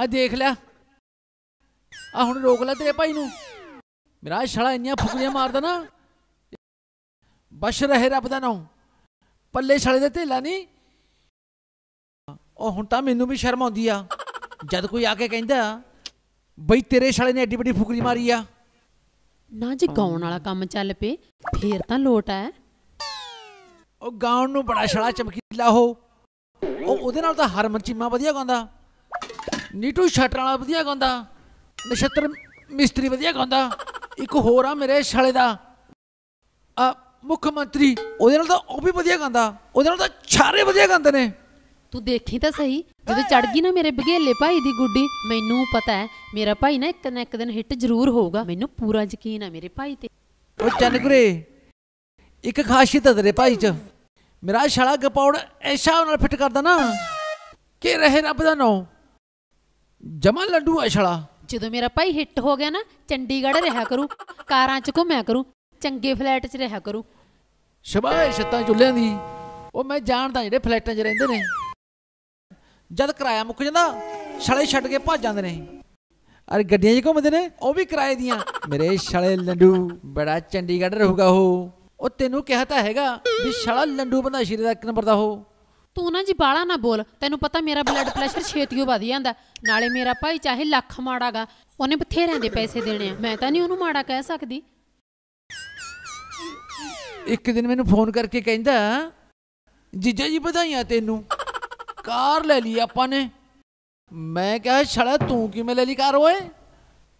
ਆ ਦੇਖ ਲੈ ਆ ਹੁਣ ਰੋਕ ਲੈ ਤੇਰੇ ਭਾਈ ਨੂੰ ਮੇਰਾ ਛੜਾ ਇੰਨੀਆਂ ਫੁਕਰੀਆਂ ਮਾਰਦਾ ਨਾ ਬਸ਼ ਰਹੇ ਰੱਬ ਦਾ ਨਾਮ ਪੱਲੇ ਛੜੇ ਦੇ ਢੇਲਾ ਨਹੀਂ ਉਹ ਹੁਣ ਤਾਂ ਮੈਨੂੰ ਵੀ ਸ਼ਰਮ ਆਉਂਦੀ ਆ ਜਦ ਕੋਈ ਆ ਕੇ ਕਹਿੰਦਾ ਬਈ ਤੇਰੇ ਛੜੇ ਨੇ ਐਡੀ ਵੱਡੀ ਫੁਕਰੀ ਮਾਰੀ ਆ ਨਾ ਜੀ ਗਾਉਣ ਵਾਲਾ ਕੰਮ ਚੱਲ ਪਏ ਫੇਰ ਤਾਂ ਲੋਟ ਆ ਉਹ ਗਾਉਣ ਨੂੰ ਬੜਾ ਛੜਾ ਚਮਕੀਲਾ ਹੋ ਉਹ ਉਹਦੇ ਨਾਲ ਤਾਂ ਹਰਮਨ ਚੀਮਾ ਵਧੀਆ ਗਾਉਂਦਾ ਨੀਟੂ ਸ਼ਟਰ ਵਾਲਾ ਵਧੀਆ ਗਾਉਂਦਾ ਨਛੱਤਰ ਮਿਸਤਰੀ ਵਧੀਆ ਗਾਉਂਦਾ ਇੱਕ ਹੋਰ ਆ ਮੇਰੇ ਛਲੇ ਦਾ ਆ ਮੁੱਖ ਮੰਤਰੀ ਉਹਦੇ ਨਾਲ ਤਾਂ ਉਹ ਵੀ ਵਧੀਆ ਗਾਉਂਦਾ ਉਹਦੇ ਨਾਲ ਤਾਂ ਛਾਰੇ ਵਧੀਆ ਗਾਉਂਦੇ ਨੇ ਤੂੰ ਦੇਖੀ ਤਾਂ ਸਹੀ ਜਦੋਂ ਚੜ ਗਈ ਨਾ ਮੇਰੇ ਬਗੇਲੇ ਭਾਈ ਦੀ ਗੁੱਡੀ ਮੈਨੂੰ ਪਤਾ ਹੈ ਮੇਰਾ ਭਾਈ ਨਾ ਇੱਕ ਨਾ ਇੱਕ ਦਿਨ ਹਿੱਟ ਜ਼ਰੂਰ ਹੋਊਗਾ ਮੈਨੂੰ ਪੂਰਾ ਯਕੀਨ ਹੈ ਮੇਰੇ ਭਾਈ ਤੇ ਉਹ ਚੰਨ ਗੁਰੇ ਇੱਕ ਖਾਸੀਅਤ ਹੈ ਭਾਈ 'ਚ ਮੇਰਾ ਛਾਲਾ ਗਪੌੜ ਐਸ਼ਾ ਨਾਲ ਫਿੱਟ ਕਰਦਾ ਨਾ ਕਿ ਰਹੇ ਰੱਬ ਦਾ ਨਾਮ ਜਮਾ ਲੱਡੂ ਐ ਸ਼ਾਲਾ ਜਦੋਂ ਮੇਰਾ ਭਾਈ ਹਿੱਟ ਹੋ ਗਿਆ ਨਾ ਚੰਡੀਗੜ੍ਹ ਰਹਿਆ ਕਰੂ ਕਾਰਾਂ 'ਚ ਘੁੰਮਿਆ ਕਰੂ ਚੰਗੇ ਫਲੈਟ 'ਚ ਰਹਿਆ ਕਰੂ ਸ਼ਬਾਸ਼ ਛੱਤਾਂ ਚੁੱਲਿਆਂ ਦੀ ਉਹ ਮੈਂ ਜਾਣਦਾ ਜਿਹੜੇ ਫਲੈਟਾਂ 'ਚ ਰਹਿੰਦੇ ਨੇ ਜਦ ਕਿਰਾਇਆ ਮੁੱਕ ਜਾਂਦਾ ਛਲੇ ਛੱਡ ਕੇ ਭੱਜ ਜਾਂਦੇ ਨੇ ਅਰੇ ਗੱਡੀਆਂ 'ਚ ਘੁੰਮਦੇ ਨੇ ਉਹ ਵੀ ਕਿਰਾਏ ਦੀਆਂ ਮੇਰੇ ਛਲੇ ਲੰਡੂ ਬੜਾ ਚੰਡੀਗੜ੍ਹ ਰਹੂਗਾ ਉਹ ਉਹ ਤੈਨੂੰ ਕਿਹਾ ਤਾਂ ਹੈਗਾ ਵੀ ਸ਼ਾਲਾ ਲੰਡੂ ਬੰਦਾ ਸ਼ੀਰੇ ਦਾ ਇੱਕ ਨੰਬਰ ਦਾ ਹੋ ਤੂੰ ਨਾ ਜੀ ਬਾਲਾ ਨਾ ਬੋਲ ਤੈਨੂੰ ਪਤਾ ਮੇਰਾ ਬਲੱਡ ਪ੍ਰੈਸ਼ਰ ਛੇਤੀਓ ਵਧ ਜਾਂਦਾ ਨਾਲੇ ਮੇਰਾ ਭਾਈ ਚਾਹੇ ਲੱਖ ਮਾੜਾਗਾ ਉਹਨੇ ਬਥੇਰਿਆਂ ਦੇ ਪੈਸੇ ਦੇਣੇ ਆ ਮੈਂ ਤਾਂ ਨਹੀਂ ਉਹਨੂੰ ਮਾੜਾ ਕਹਿ ਸਕਦੀ ਇੱਕ ਦਿਨ ਮੈਨੂੰ ਫੋਨ ਕਰਕੇ ਕਹਿੰਦਾ ਜੀਜਾ ਜੀ ਵਧਾਈਆਂ ਤੈਨੂੰ ਕਾਰ ਲੈ ਲਈ ਆਪਾਂ ਨੇ ਮੈਂ ਕਿਹਾ ਛੜਾ ਤੂੰ ਕਿਵੇਂ ਲੈ ਲਈ ਕਾਰ ਓਏ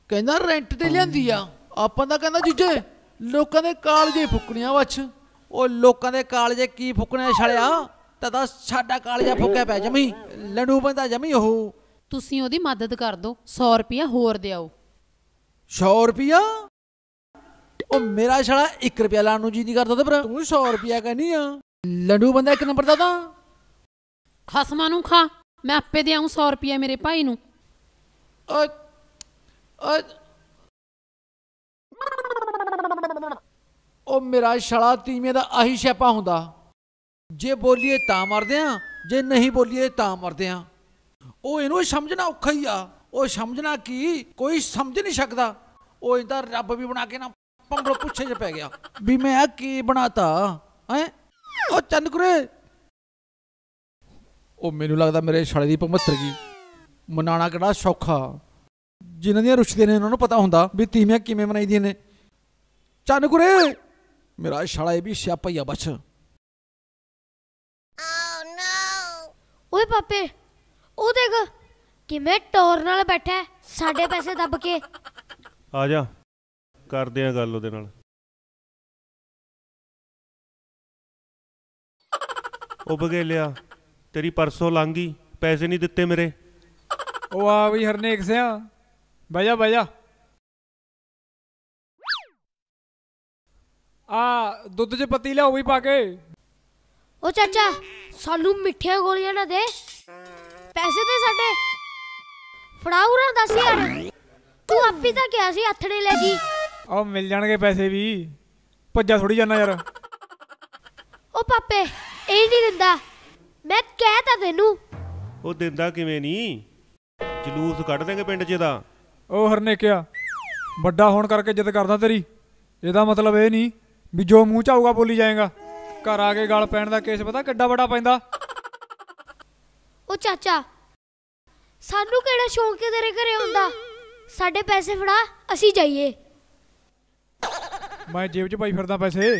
ਕਹਿੰਦਾ ਰੈਂਟ ਤੇ ਲਿਆਂਦੀ ਆ ਆਪਾਂ ਦਾ ਕਹਿੰਦਾ ਜੀਜੇ ਲੋਕਾਂ ਦੇ ਕਾਲਜੇ ਫੁੱਕਣੀਆਂ ਵੱਛ ਉਹ ਲੋਕਾਂ ਦੇ ਕਾਲਜੇ ਕੀ ਫੁੱਕਣੇ ਛੜਿਆ ਤਾਂ ਦਾ ਸਾਡਾ ਕਾਲਜਾ ਫੁੱਕਿਆ ਪੈ ਜਮੀ ਲੰਡੂ ਬੰਦਾ ਜਮੀ ਉਹ ਤੁਸੀਂ ਉਹਦੀ ਮਦਦ ਕਰ ਦਿਓ 100 ਰੁਪਿਆ ਹੋਰ ਦਿਓ 100 ਰੁਪਿਆ ਉਹ ਮੇਰਾ ਛੜਾ 1 ਰੁਪਿਆ ਲਾਣ ਨੂੰ ਜੀ ਨਹੀਂ ਕਰਦਾ ਤੇ ਪਰ ਤੂੰ 100 ਰੁਪਿਆ ਕਹਿੰਦੀ ਆ ਲੰਡੂ ਬੰਦਾ ਇੱਕ ਨੰਬਰ ਦਾ ਤਾਂ ਖਸਮਾਂ ਨੂੰ ਖਾ ਮੈਂ ਆਪੇ ਦੇ ਆਉਂ 100 ਰੁਪਿਆ ਮੇਰੇ ਭਾਈ ਨੂੰ ਓਏ ਓਏ ਉਹ ਮੇਰਾ ਛਲਾ ਤੀਵੇਂ ਦਾ ਆਹੀ ਸ਼ੈਪਾ ਹੁੰਦਾ ਜੇ ਬੋਲੀਏ ਤਾਂ ਮਰਦੇ ਆ ਜੇ ਨਹੀਂ ਬੋਲੀਏ ਤਾਂ ਮਰਦੇ ਆ ਉਹ ਇਹਨੂੰ ਸਮਝਣਾ ਔਖਾ ਹੀ ਆ ਉਹ ਸਮਝਣਾ ਕੀ ਕੋਈ ਸਮਝ ਨਹੀਂ ਸਕਦਾ ਉਹ ਇਹਦਾ ਰੱਬ ਵੀ ਬਣਾ ਕੇ ਨਾ ਪੰਗਲ ਪੁੱਛੇ ਚ ਪੈ ਗਿਆ ਵੀ ਮੈਂ ਆ ਕੀ ਬਣਾਤਾ ਹੈ ਉਹ ਚੰਦਕੁਰੇ ਉਹ ਮੈਨੂੰ ਲੱਗਦਾ ਮੇਰੇ ਛਲੇ ਦੀ ਪਮਤਰ ਗਈ ਮਨਾਣਾ ਕਿਹੜਾ ਸੌਖਾ ਜਿਨ੍ਹਾਂ ਦੀਆਂ ਰੁਸ਼ਦੇ ਨੇ ਉਹਨਾਂ ਨੂੰ ਪਤਾ ਹੁੰਦਾ ਵੀ ਤੀਵੀਆਂ ਕਿਵੇਂ ਮਨਾਈਦੀਆਂ ਨੇ ਚੰਦਕੁਰੇ ਮੇਰਾ Mirai ਸਿਆਪਾ ਹੀ ਆ ਬੱਚ ਆਹ ਨੋ ਓਏ ਪਾਪੇ ਉਹ ਦੇਖ ਕਿਵੇਂ ਟੋਰ ਨਾਲ ਬੈਠਾ ਸਾਡੇ ਪੈਸੇ ਦੱਬ ਕੇ ਆ ਜਾ ਕਰਦੇ ਆ ਗੱਲ ਉਹਦੇ ਨਾਲ ਉਹ ਬਗੇਲਿਆ ਤੇਰੀ ਪਰਸੋਂ ਲੰਗੀ ਪੈਸੇ ਨਹੀਂ ਦਿੱਤੇ ਮੇਰੇ ਉਹ ਆ ਵੀ ਹਰਨੇਕ ਸਿਆ ਬਹਿ ਜਾ ਜਾ ਆ ਦੁੱਧ 'ਚ ਪੱਤੀ ਉਹ ਵੀ ਪਾ ਕੇ ਉਹ ਚਾਚਾ ਸਾਨੂੰ ਮਿੱਠੀਆਂ ਗੋਲੀਆਂ ਨਾ ਦੇ ਪੈਸੇ ਤੇ ਸਾਡੇ ਫੜਾਉ ਦੱਸ ਯਾਰ ਤੂੰ ਆਪੀ ਤਾਂ ਕਿਹਾ ਸੀ ਹੱਥੜੇ ਲੈ ਜੀ ਉਹ ਮਿਲ ਜਾਣਗੇ ਪੈਸੇ ਵੀ ਭੱਜਾ ਥੋੜੀ ਜਾਣਾ ਯਾਰ ਉਹ ਪਾਪੇ ਇਹ ਨਹੀਂ ਦਿੰਦਾ ਮੈਂ ਕਹਿ ਤਾਂ ਤੈਨੂੰ ਉਹ ਦਿੰਦਾ ਕਿਵੇਂ ਨਹੀਂ ਜਲੂਸ ਕੱਢ ਦੇਗੇ ਪਿੰਡ 'ਚ ਦਾ ਉਹ ਹਰਨੇ ਕਿਆ ਵੱਡਾ ਹੋਣ ਕਰਕੇ ਜਿੱਦ ਕਰਦਾ ਤੇਰੀ ਇਹਦਾ ਮਤਲਬ ਇਹ ਨਹੀਂ ਵੀ ਜੋ ਮੂੰਹ ਚ ਆਊਗਾ ਬੋਲੀ ਜਾਏਗਾ ਘਰ ਆ ਕੇ ਗਲ ਪੈਣ ਦਾ ਕੇਸ ਪਤਾ ਕਿੱਡਾ ਵੱਡਾ ਪੈਂਦਾ ਉਹ ਚਾਚਾ ਸਾਨੂੰ ਕਿਹੜਾ ਸ਼ੌਂਕ ਹੈ ਤੇਰੇ ਘਰੇ ਹੁੰਦਾ ਸਾਡੇ ਪੈਸੇ ਫੜਾ ਅਸੀਂ ਜਾਈਏ ਮੈਂ ਜੇਬ 'ਚ ਪਾਈ ਫਿਰਦਾ ਪੈਸੇ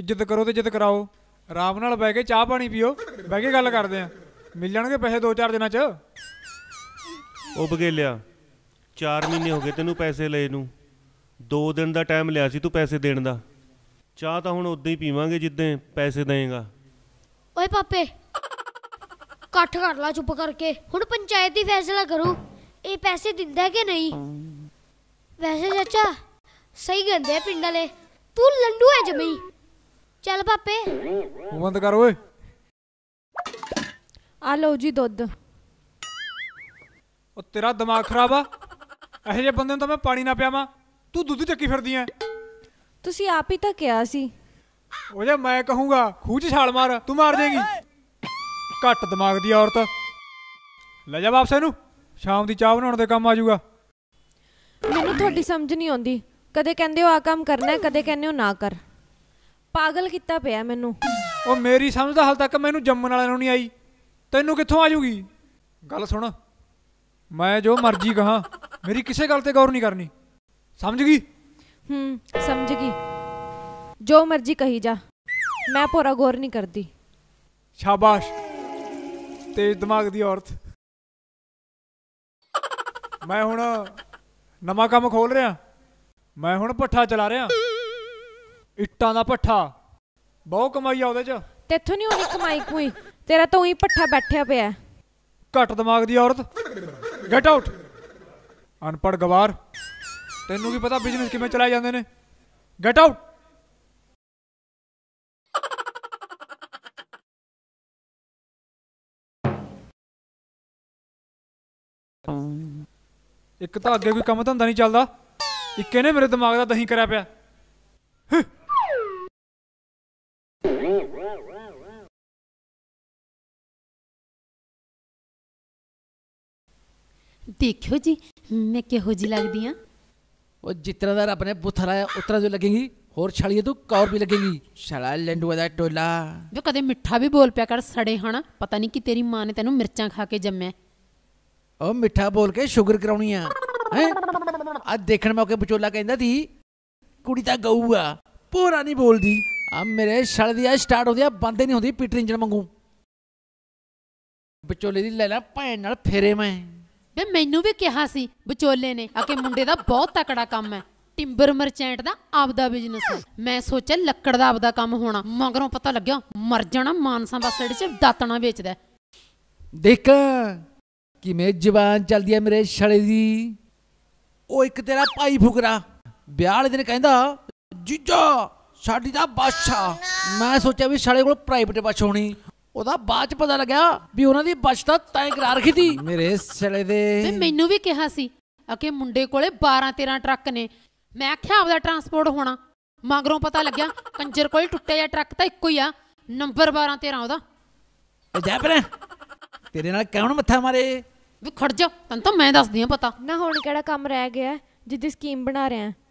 ਇੱਜ਼ਤ ਕਰੋ ਤੇ ਇੱਜ਼ਤ ਕਰਾਓ ਆਰਾਮ ਨਾਲ ਬਹਿ ਕੇ ਚਾਹ ਪਾਣੀ ਪੀਓ ਬਹਿ ਕੇ ਗੱਲ ਕਰਦੇ ਆ ਮਿਲ ਜਾਣਗੇ ਪੈਸੇ 2-4 ਦਿਨਾਂ 'ਚ ਉਹ ਬਗੇਲਿਆ 4 ਮਹੀਨੇ ਹੋ ਗਏ ਤੈਨੂੰ ਪੈਸੇ ਲਏ ਨੂੰ 2 ਦਿਨ ਦਾ ਟਾਈਮ ਲਿਆ ਸੀ ਤੂੰ ਪੈਸੇ ਦੇਣ ਦਾ ਚਾਹ ਤਾਂ ਹੁਣ ਉਦਾਂ ਹੀ ਪੀਵਾਂਗੇ ਜਿੱਦਾਂ ਪੈਸੇ ਦੇਏਗਾ ਓਏ ਪਾਪੇ ਇਕੱਠ ਕਰ ਲੈ ਚੁੱਪ ਕਰਕੇ ਹੁਣ ਪੰਚਾਇਤ ਹੀ ਫੈਸਲਾ ਕਰੂ ਇਹ ਪੈਸੇ ਦਿੰਦਾ ਕਿ ਨਹੀਂ ਵੈਸੇ ਚਾਚਾ ਸਹੀ ਗੰਦੇ ਆ ਪਿੰਡ ਵਾਲੇ ਤੂੰ ਲੰਡੂ ਐ ਜਮਈ ਚੱਲ ਪਾਪੇ ਉਹ ਬੰਦ ਕਰ ਓਏ ਆ ਲਓ ਜੀ ਦੁੱਧ ਉਹ ਤੇਰਾ ਦਿਮਾਗ ਖਰਾਬ ਆ ਇਹੋ ਜਿਹੇ ਬੰਦੇ ਨੂੰ ਤਾਂ ਮੈਂ ਪਾਣੀ ਨਾ ਪਿਆਵਾਂ ਤੂੰ ਦੁੱਧ ਚੱਕੀ ਫਿਰਦੀ ਐ ਤੁਸੀਂ ਆਪ ਹੀ ਤਾਂ ਕਿਹਾ ਸੀ ਉਹ ਜੇ ਮੈਂ ਕਹੂੰਗਾ ਖੂਚ ਛਾਲ ਮਾਰ ਤੂੰ ਮਾਰ ਦੇਗੀ ਘੱਟ ਦਿਮਾਗ ਦੀ ਔਰਤ ਲੈ ਜਾ ਵਾਪਸ ਇਹਨੂੰ ਸ਼ਾਮ ਦੀ ਚਾਹ ਬਣਾਉਣ ਦੇ ਕੰਮ ਆ ਜਾਊਗਾ ਮੈਨੂੰ ਤੁਹਾਡੀ ਸਮਝ ਨਹੀਂ ਆਉਂਦੀ ਕਦੇ ਕਹਿੰਦੇ ਹੋ ਆ ਕੰਮ ਕਰਨਾ ਹੈ ਕਦੇ ਕਹਿੰਦੇ ਹੋ ਨਾ ਕਰ ਪਾਗਲ ਕੀਤਾ ਪਿਆ ਮੈਨੂੰ ਉਹ ਮੇਰੀ ਸਮਝ ਦਾ ਹਾਲ ਤੱਕ ਮੈਨੂੰ ਜੰਮਣ ਵਾਲਿਆਂ ਨੂੰ ਨਹੀਂ ਆਈ ਤੈਨੂੰ ਕਿੱਥੋਂ ਆ ਜੂਗੀ ਗੱਲ ਸੁਣ ਮੈਂ ਜੋ ਮਰਜ਼ੀ ਕਹਾ ਮੇਰੀ ਕਿਸੇ ਗੱਲ ਤੇ ਗੌਰ ਨਹੀਂ ਕਰਨੀ ਸਮਝ ਗਈ ਹੂੰ ਸਮਝ ਗਈ ਜੋ ਮਰਜ਼ੀ ਕਹੀ ਜਾ ਮੈਂ ਪੋਰਾ ਗੌਰ ਨਹੀਂ ਕਰਦੀ ਸ਼ਾਬਾਸ਼ ਤੇਜ਼ ਦਿਮਾਗ ਦੀ ਔਰਤ ਮੈਂ ਹੁਣ ਨਵਾਂ ਕੰਮ ਖੋਲ ਰਿਹਾ ਮੈਂ ਹੁਣ ਪੱਠਾ ਚਲਾ ਰਿਹਾ ਇੱਟਾਂ ਦਾ ਪੱਠਾ ਬਹੁਤ ਕਮਾਈ ਆ ਉਹਦੇ 'ਚ ਤੇਥੋਂ ਨਹੀਂ ਹੋਣੀ ਕਮਾਈ ਕੋਈ ਤੇਰਾ ਤਾਂ ਉਹੀ ਪੱਠਾ ਬੈਠਿਆ ਪਿਆ ਘੱਟ ਦਿਮਾਗ ਦੀ ਔਰਤ ਗੈਟ ਆਊਟ ਅਨਪੜ ਗਵਾਰ ਤੈਨੂੰ ਕੀ ਪਤਾ ਬਿਜ਼ਨਸ ਕਿਵੇਂ ਚਲਾਏ ਜਾਂਦੇ ਨੇ ਗੈਟ ਆਊਟ ਇੱਕ ਤਾਂ ਅੱਗੇ ਕੋਈ ਕੰਮ ਧੰਦਾ ਨਹੀਂ ਚੱਲਦਾ ਇੱਕੇ ਇਹਨੇ ਮੇਰੇ ਦਿਮਾਗ ਦਾ ਦਹੀਂ ਕਰਿਆ ਪਿਆ ਦੇਖੋ ਜੀ ਮੈਂ ਕਿਹੋ ਜੀ ਲੱਗਦੀ ਆ ਉਹ जितना ਦਾ ਆਪਣੇ बुथ हराया उतना जो ਹੋਰ ਛਾਲੀਏ ਤੋਂ ਕੌਰ ਵੀ ਲੱਗੇਗੀ ਛਾਲਾ ਲੰਡੂ ਦਾ ਟੋਲਾ ਜੋ ਕਦੇ ਮਿੱਠਾ ਵੀ ਬੋਲ ਪਿਆ ਕਰ ਸੜੇ ਹਣ ਪਤਾ ਨਹੀਂ ਕਿ ਤੇਰੀ ਮਾਂ ਨੇ ਤੈਨੂੰ ਮਿਰਚਾਂ ਖਾ ਕੇ ਜੰਮਿਆ ਉਹ ਮਿੱਠਾ ਬੋਲ ਕੇ ਸ਼ੂਗਰ ਕਰਾਉਣੀ ਆ ਹੈ ਅੱਜ ਦੇਖਣ ਮੌਕੇ ਬਚੋਲਾ ਕਹਿੰਦਾ ਸੀ ਕੁੜੀ ਤਾਂ ਗਊ ਆ ਪੂਰਾ ਨਹੀਂ ਬੋਲਦੀ ਆ ਮੇਰੇ ਛਲ ਦੀ ਆ ਸਟਾਰਟ ਹੁੰਦੀ ਆ ਬੰਦੇ ਨਹੀਂ ਹੁੰਦੀ ਪੀਟਰ ਇੰਜਣ ਵਾਂਗੂ ਬਚੋਲੇ ਦੀ ਲੈ ਲੈ ਭੈਣ ਨਾਲ ਫੇਰੇ ਮੈਂ ਵੇ ਮੈਨੂੰ ਵੀ ਕਿਹਾ ਸੀ ਵਿਚੋਲੇ ਨੇ ਆ ਕਿ ਮੁੰਡੇ ਦਾ ਬਹੁਤ ਤਕੜਾ ਕੰਮ ਹੈ ਟਿੰਬਰ ਮਰਚੈਂਟ ਦਾ ਆਪਦਾ ਬਿਜ਼ਨਸ ਹੈ ਮੈਂ ਸੋਚਿਆ ਲੱਕੜ ਦਾ ਆਪਦਾ ਕੰਮ ਹੋਣਾ ਮਗਰੋਂ ਪਤਾ ਲੱਗਿਆ ਮਰ ਜਾਣਾ ਮਾਨਸਾ ਦਾ ਅੱਡੇ 'ਚ ਦਾਤਣਾ ਵੇਚਦਾ ਦੇਖ ਦੇਖ ਕਿਵੇਂ ਜ਼ਬਾਨ ਚਲਦੀ ਹੈ ਮੇਰੇ ਛਲੇ ਦੀ ਉਹ ਇੱਕ ਤੇਰਾ ਭਾਈ ਫੁਕਰਾ ਵਿਆਹ ਵਾਲੇ ਦਿਨ ਕਹਿੰਦਾ ਜੀਜਾ ਸਾਡੀ ਤਾਂ ਬਾਦਸ਼ਾਹ ਮੈਂ ਸੋਚਿਆ ਵੀ ਛੜੇ ਕੋਲ ਪ੍ਰਾਈਵੇਟ ਬੱਸ ਹੋਣੀ ਉਹਦਾ ਬਾਅਦ ਚ ਪਤਾ ਲੱਗਿਆ ਵੀ ਉਹਨਾਂ ਦੀ ਬਚਤਾ ਤੈਂ ਇਕਰਾਰ ਕੀਤੀ ਮੇਰੇ ਸਲੇ ਦੇ ਦੇ ਮੈਨੂੰ ਵੀ ਕਿਹਾ ਸੀ ਅਕੇ ਮੁੰਡੇ ਕੋਲੇ 12 13 ਟਰੱਕ ਨੇ ਮੈਂ ਆਖਿਆ ਆਪਦਾ ਟਰਾਂਸਪੋਰਟ ਹੋਣਾ ਮਗਰੋਂ ਪਤਾ ਲੱਗਿਆ ਕੰਜਰ ਕੋਲ ਟੁੱਟਿਆ ਜਾਂ ਟਰੱਕ ਤਾਂ ਇੱਕੋ ਹੀ ਆ ਨੰਬਰ 12 13 ਉਹਦਾ ਉਹ ਜਾ ਪਰੇ ਤੇਰੇ ਨਾਲ ਕੌਣ ਮੱਥਾ ਮਾਰੇ ਵੀ ਖੜ ਜਾ ਤੈਨੂੰ ਤਾਂ ਮੈਂ ਦੱਸਦੀ ਆ ਪਤਾ ਨਾ ਹੁਣ ਕਿਹੜਾ ਕੰਮ ਰਹਿ ਗਿਆ ਜਿੱਦੀ ਸਕੀਮ ਬਣਾ ਰਿਹਾ